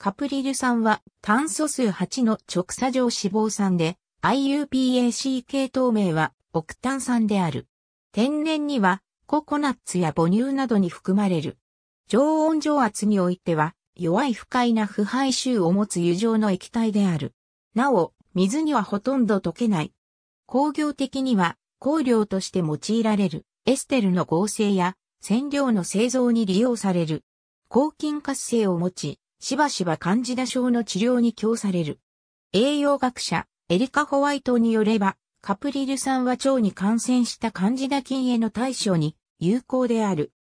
カプリル酸は炭素数8の直鎖状脂肪酸で IUPAC 系統名はオクタン酸である。天然にはココナッツや母乳などに含まれる。常温常圧においては弱い不快な腐敗臭を持つ油状の液体である。なお、水にはほとんど溶けない。工業的には香料として用いられるエステルの合成や染料の製造に利用される。抗菌活性を持ち、しばしばカンジダ症の治療に供される。栄養学者、エリカ・ホワイトによれば、カプリル酸は腸に感染したカンジダ菌への対処に有効である。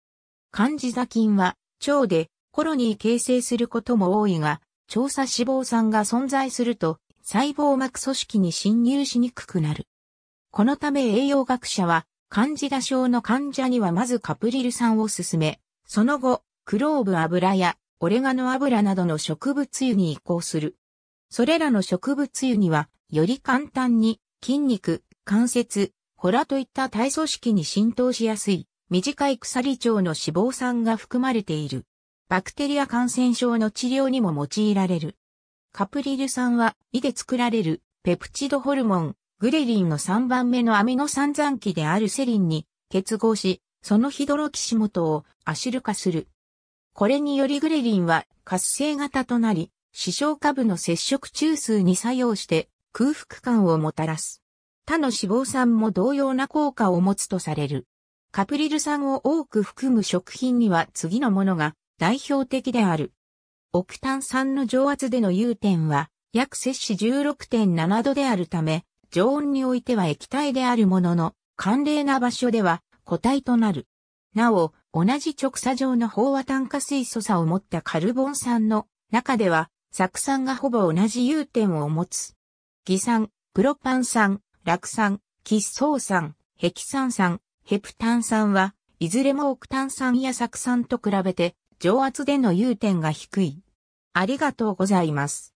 カンジダ菌は腸でコロニー形成することも多いが、調査脂肪酸が存在すると細胞膜組織に侵入しにくくなる。このため栄養学者は、カンジダ症の患者にはまずカプリル酸を勧め、その後、クローブ油やオレガノ油などの植物油に移行する。それらの植物油には、より簡単に筋肉、関節、ホラといった体組織に浸透しやすい、短い鎖腸の脂肪酸が含まれている。バクテリア感染症の治療にも用いられる。カプリル酸は、胃で作られる、ペプチドホルモン、グレリンの3番目のアミノ酸残基であるセリンに結合し、そのヒドロキシモトをアシル化する。これによりグレリンは活性型となり、視床下部の接触中枢に作用して空腹感をもたらす。他の脂肪酸も同様な効果を持つとされる。カプリル酸を多く含む食品には次のものが代表的である。オクタン酸の上圧での融点は約摂氏16.7度であるため、常温においては液体であるものの、寒冷な場所では固体となる。なお、同じ直射状の飽和炭化水素差を持ったカルボン酸の中では、酢酸がほぼ同じ融点を持つ。偽酸、プロパン酸、酪酸、喫素酸、ヘキサン酸、ヘプタン酸は、いずれもオクタン酸や酢酸と比べて、上圧での融点が低い。ありがとうございます。